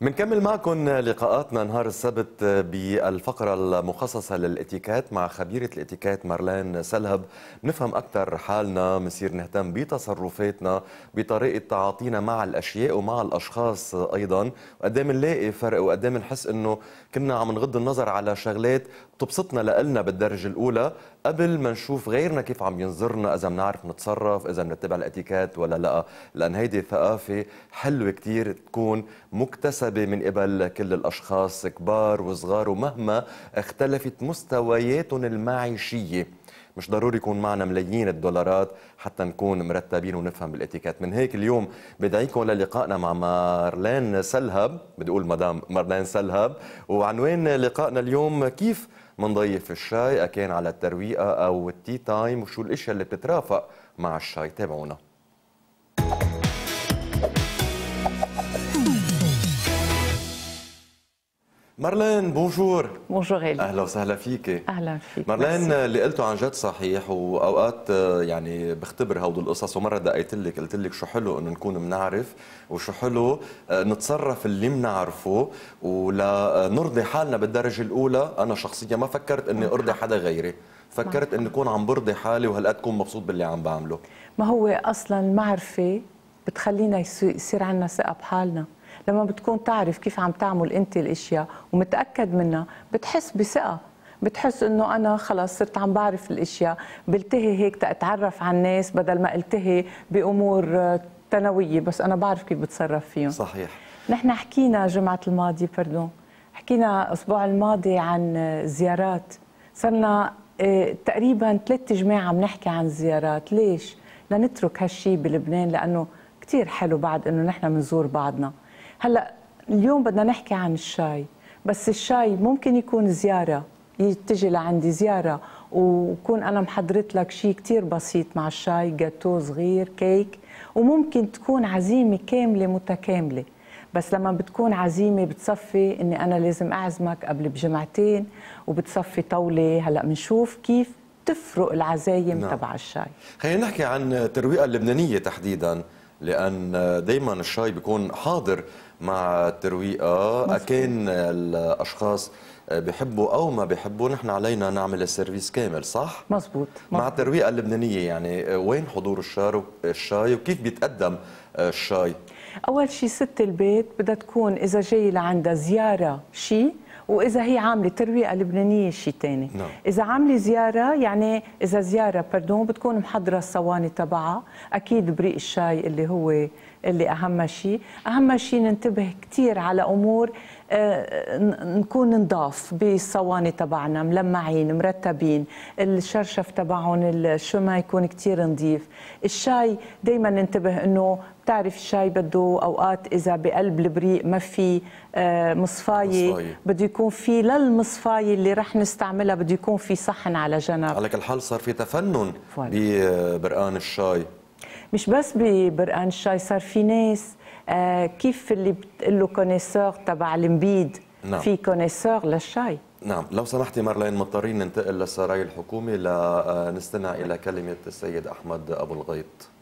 بنكمل معكم لقاءاتنا نهار السبت بالفقرة المخصصة للاتيكات مع خبيرة الاتيكات مارلين سلهب نفهم أكثر حالنا بنصير نهتم بتصرفاتنا بطريقة تعاطينا مع الأشياء ومع الأشخاص أيضا وقدام إيه بنلاقي فرق وقدام إيه بنحس إنه كنا عم نغض النظر على شغلات بتبسطنا لنا بالدرجة الأولى قبل ما نشوف غيرنا كيف عم ينظرنا إذا بنعرف نتصرف إذا بنتبع الاتيكات ولا لا لأن هيدي ثقافة حلوة كتير تكون مكتسبة محسبة من قبل كل الأشخاص كبار وصغار ومهما اختلفت مستوياتهم المعيشية مش ضروري يكون معنا ملايين الدولارات حتى نكون مرتبين ونفهم بالاتيكات من هيك اليوم بدعيكم للقائنا مع مارلين سلهب بدي اقول مدام مارلين سلهب وعنوان لقائنا اليوم كيف منضيف الشاي كان على الترويقه او التي تايم وشو الاشياء اللي بتترافق مع الشاي تابعونا مارلين بونجور بونجور إلي أهلا وسهلا فيك أهلا فيك مارلين اللي قلته عن جد صحيح وأوقات آه، يعني بختبر هود القصص ومرة دقيت لك قلت لك شو حلو إنه نكون بنعرف وشو حلو آه، نتصرف اللي بنعرفه ولنرضي آه، حالنا بالدرجة الأولى أنا شخصيا ما فكرت إني أرضي نعم. حدا غيري فكرت نعم. إني أكون عم برضي حالي وهالقد أكون مبسوط باللي عم بعمله ما هو أصلا المعرفة بتخلينا يصير عندنا ثقة بحالنا لما بتكون تعرف كيف عم تعمل انت الاشياء ومتاكد منها بتحس بثقه بتحس انه انا خلص صرت عم بعرف الاشياء بلتهي هيك تتعرف على الناس بدل ما التهي بامور ثانويه بس انا بعرف كيف بتصرف فيهم صحيح نحن حكينا جمعه الماضي بردون حكينا الاسبوع الماضي عن زيارات صرنا آه، تقريبا ثلاث جماعة عم نحكي عن زيارات ليش؟ لنترك هالشي بلبنان لأنه كثير حلو بعد أنه نحن بنزور بعضنا هلا اليوم بدنا نحكي عن الشاي بس الشاي ممكن يكون زياره يتجي لعندي زياره وكون انا محضرت لك شيء كثير بسيط مع الشاي جاتو صغير كيك وممكن تكون عزيمه كامله متكامله بس لما بتكون عزيمه بتصفي اني انا لازم اعزمك قبل بجمعتين وبتصفي طاوله هلا بنشوف كيف تفرق العزايم نعم. تبع الشاي خلينا نحكي عن الترويقه اللبنانيه تحديدا لان دائما الشاي بيكون حاضر مع الترويقه أكان الاشخاص بحبوا او ما بحبوا نحن علينا نعمل السيرفيس كامل صح مزبوط, مزبوط. مع الترويقه اللبنانيه يعني وين حضور الشاي وكيف بيتقدم الشاي اول شيء ست البيت بدها تكون اذا جاي لعندها زياره شيء واذا هي عامله ترويقه لبنانيه شيء ثاني نعم. اذا عامله زياره يعني اذا زياره بردون بتكون محضره الصواني تبعها اكيد بريق الشاي اللي هو اللي اهم شيء اهم شيء ننتبه كثير على امور آه، نكون نضاف بالصواني تبعنا ملمعين مرتبين الشرشف تبعهم الشمع يكون كثير نظيف الشاي دائما ننتبه انه بتعرف الشاي بده اوقات اذا بقلب البريق ما في آه، مصفايه, مصفاية. بده يكون في للمصفايه اللي رح نستعملها بده يكون في صحن على جنب على كل حال صار في تفنن ببرقان آه، الشاي مش بس ببرقان الشاي صار في ناس آه كيف اللي بتقول له كونيسور تبع المبيد نعم. في كونيسور للشاي نعم لو سمحتي مارلين مضطرين ننتقل للسراي الحكومي لنستمع آه، الى كلمه السيد احمد ابو الغيط